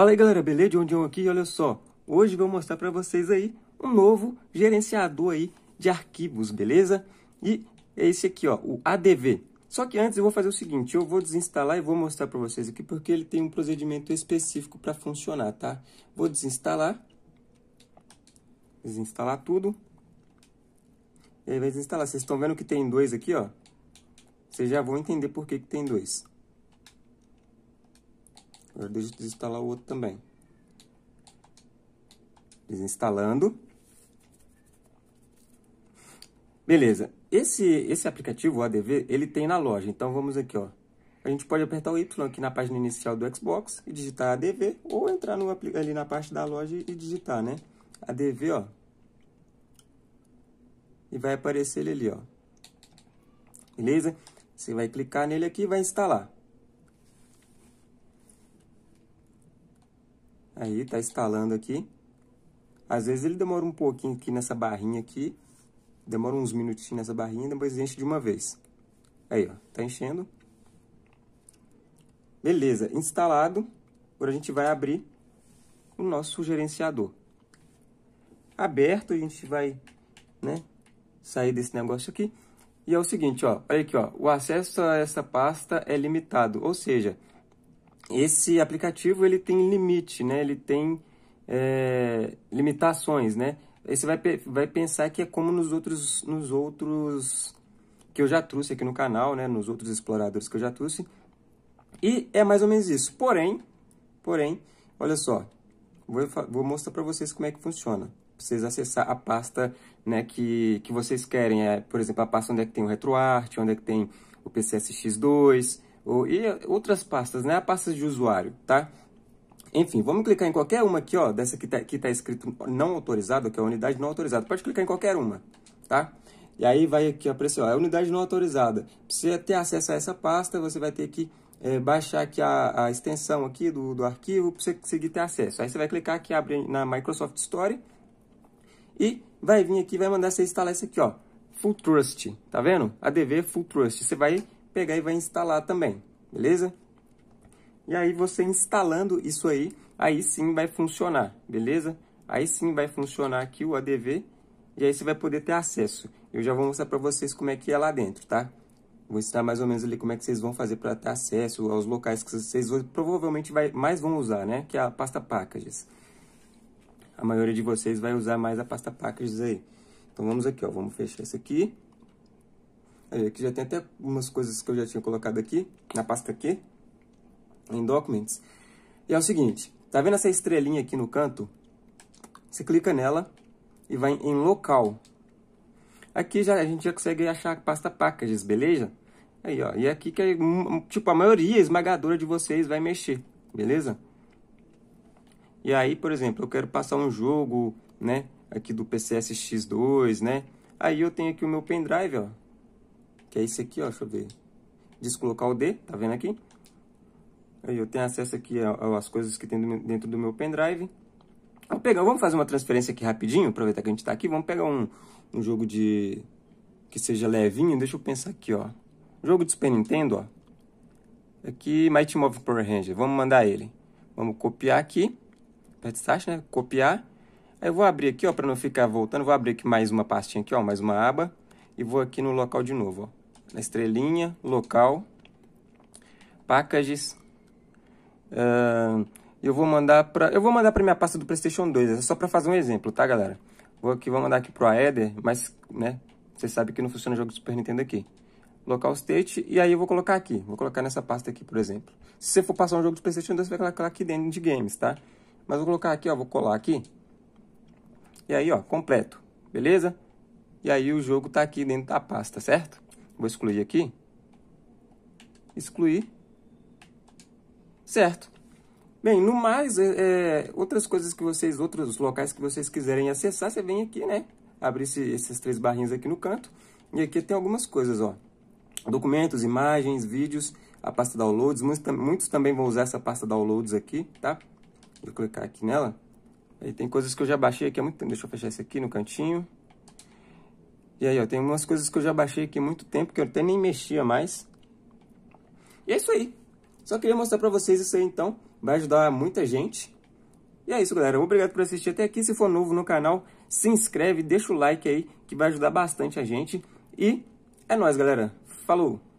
Fala aí galera, beleza? onde John aqui, olha só. Hoje vou mostrar para vocês aí um novo gerenciador aí de arquivos, beleza? E é esse aqui, ó, o ADV. Só que antes eu vou fazer o seguinte, eu vou desinstalar e vou mostrar para vocês aqui porque ele tem um procedimento específico para funcionar, tá? Vou desinstalar. Desinstalar tudo. E aí vai desinstalar. Vocês estão vendo que tem dois aqui, ó? Vocês já vão entender por que, que tem dois. Agora deixa eu desinstalar o outro também. Desinstalando. Beleza. Esse, esse aplicativo, o ADV, ele tem na loja. Então, vamos aqui, ó. A gente pode apertar o Y aqui na página inicial do Xbox e digitar ADV ou entrar no, ali na parte da loja e digitar, né? ADV, ó. E vai aparecer ele ali, ó. Beleza? Você vai clicar nele aqui e vai instalar. Aí, tá instalando aqui. Às vezes ele demora um pouquinho aqui nessa barrinha aqui. Demora uns minutinhos nessa barrinha, depois enche de uma vez. Aí, ó, tá enchendo. Beleza, instalado. Agora a gente vai abrir o nosso gerenciador. Aberto, a gente vai, né, sair desse negócio aqui. E é o seguinte, ó, olha aqui, ó, o acesso a essa pasta é limitado, ou seja, esse aplicativo ele tem limite, né? Ele tem é, limitações, né? você vai, vai pensar que é como nos outros, nos outros que eu já trouxe aqui no canal, né? Nos outros exploradores que eu já trouxe. E é mais ou menos isso. Porém, porém, olha só, vou, vou mostrar para vocês como é que funciona. vocês acessar a pasta, né? Que que vocês querem, é, por exemplo, a pasta onde é que tem o RetroArch, onde é que tem o PCSX2, ou, e outras pastas, né? A pasta de usuário, tá? Enfim, vamos clicar em qualquer uma aqui, ó, dessa que tá, que tá escrito não autorizado, que é a unidade não autorizada. Pode clicar em qualquer uma, tá? E aí vai aqui, ó, é a unidade não autorizada. Pra você ter acesso a essa pasta, você vai ter que é, baixar aqui a, a, extensão aqui do, do arquivo para você conseguir ter acesso. Aí você vai clicar aqui, abre na Microsoft Store e vai vir aqui, vai mandar você instalar isso aqui, ó, Full Trust, tá vendo? ADV Full Trust. Você vai pegar e vai instalar também, beleza? E aí você instalando isso aí, aí sim vai funcionar, beleza? Aí sim vai funcionar aqui o ADV e aí você vai poder ter acesso. Eu já vou mostrar para vocês como é que é lá dentro, tá? Vou ensinar mais ou menos ali como é que vocês vão fazer para ter acesso aos locais que vocês provavelmente vai, mais vão usar, né? Que é a pasta Packages. A maioria de vocês vai usar mais a pasta Packages aí. Então vamos aqui, ó. Vamos fechar isso aqui aqui é, já tem até algumas coisas que eu já tinha colocado aqui, na pasta Q, em Documents. E é o seguinte, tá vendo essa estrelinha aqui no canto? Você clica nela e vai em local. Aqui já, a gente já consegue achar a pasta Packages, beleza? Aí, ó, e aqui que é, hum, hum, tipo, a maioria esmagadora de vocês vai mexer, beleza? E aí, por exemplo, eu quero passar um jogo, né, aqui do PCSX2, né? Aí eu tenho aqui o meu pendrive, ó, que é esse aqui, ó, deixa eu ver. Descolocar o D, tá vendo aqui? Aí eu tenho acesso aqui às coisas que tem dentro do meu pendrive. Vou pegar, vamos fazer uma transferência aqui rapidinho, aproveitar que a gente tá aqui. Vamos pegar um, um jogo de que seja levinho. Deixa eu pensar aqui, ó. Jogo de Super Nintendo, ó. Aqui, Mighty Move Power Ranger. Vamos mandar ele. Vamos copiar aqui. Aperta Start, né? Copiar. Aí eu vou abrir aqui, ó, para não ficar voltando. Vou abrir aqui mais uma pastinha aqui, ó, mais uma aba. E vou aqui no local de novo, ó. Estrelinha, local, packages. Uh, eu vou mandar para eu vou mandar para minha pasta do PlayStation 2, é só para fazer um exemplo, tá, galera? Vou aqui vou mandar aqui pro Aether, mas né, você sabe que não funciona jogo do Super Nintendo aqui. Local state e aí eu vou colocar aqui, vou colocar nessa pasta aqui, por exemplo. Se você for passar um jogo do PlayStation 2, você vai colocar aqui dentro de games, tá? Mas vou colocar aqui, ó, vou colar aqui. E aí, ó, completo. Beleza? E aí o jogo tá aqui dentro da pasta, certo? Vou excluir aqui. Excluir. Certo. Bem, no mais, é, é, outras coisas que vocês, outros locais que vocês quiserem acessar, você vem aqui, né? Abre esse, esses três barrinhos aqui no canto. E aqui tem algumas coisas, ó. Documentos, imagens, vídeos, a pasta downloads. Muitos, muitos também vão usar essa pasta downloads aqui, tá? Vou clicar aqui nela. Aí tem coisas que eu já baixei aqui há muito tempo. Deixa eu fechar esse aqui no cantinho. E aí, ó, tem umas coisas que eu já baixei aqui há muito tempo, que eu até nem mexia mais. E é isso aí. Só queria mostrar pra vocês isso aí, então. Vai ajudar muita gente. E é isso, galera. Obrigado por assistir até aqui. Se for novo no canal, se inscreve, deixa o like aí, que vai ajudar bastante a gente. E é nóis, galera. Falou!